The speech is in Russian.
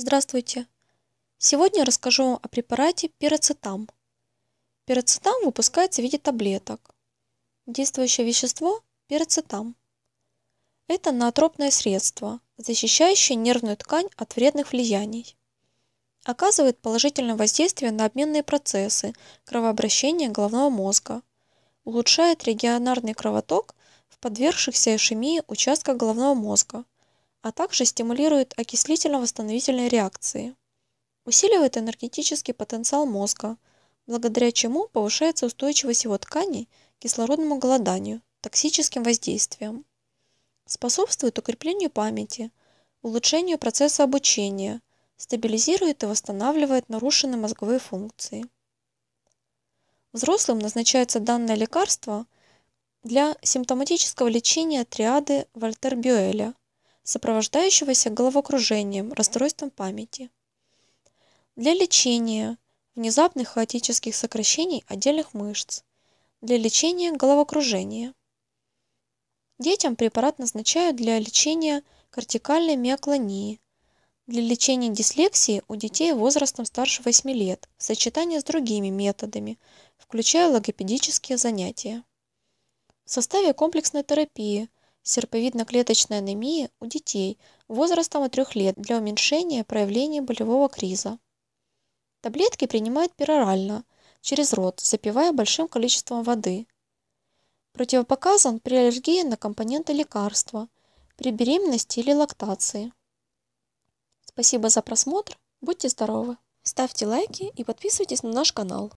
Здравствуйте! Сегодня расскажу вам о препарате пироцетам. Пироцетам выпускается в виде таблеток. Действующее вещество – пироцетам. Это наотропное средство, защищающее нервную ткань от вредных влияний. Оказывает положительное воздействие на обменные процессы кровообращения головного мозга. Улучшает регионарный кровоток в подвергшихся ишемии участках головного мозга – а также стимулирует окислительно-восстановительные реакции, усиливает энергетический потенциал мозга, благодаря чему повышается устойчивость его тканей к кислородному голоданию, токсическим воздействиям. Способствует укреплению памяти, улучшению процесса обучения, стабилизирует и восстанавливает нарушенные мозговые функции. Взрослым назначается данное лекарство для симптоматического лечения триады Вольтер-Бюэля сопровождающегося головокружением, расстройством памяти. Для лечения внезапных хаотических сокращений отдельных мышц. Для лечения головокружения. Детям препарат назначают для лечения кортикальной миоклонии, для лечения дислексии у детей возрастом старше 8 лет в сочетании с другими методами, включая логопедические занятия. В составе комплексной терапии серповидно-клеточной анемии у детей возрастом от 3 лет для уменьшения проявления болевого криза. Таблетки принимают перорально, через рот, запивая большим количеством воды. Противопоказан при аллергии на компоненты лекарства, при беременности или лактации. Спасибо за просмотр, будьте здоровы! Ставьте лайки и подписывайтесь на наш канал.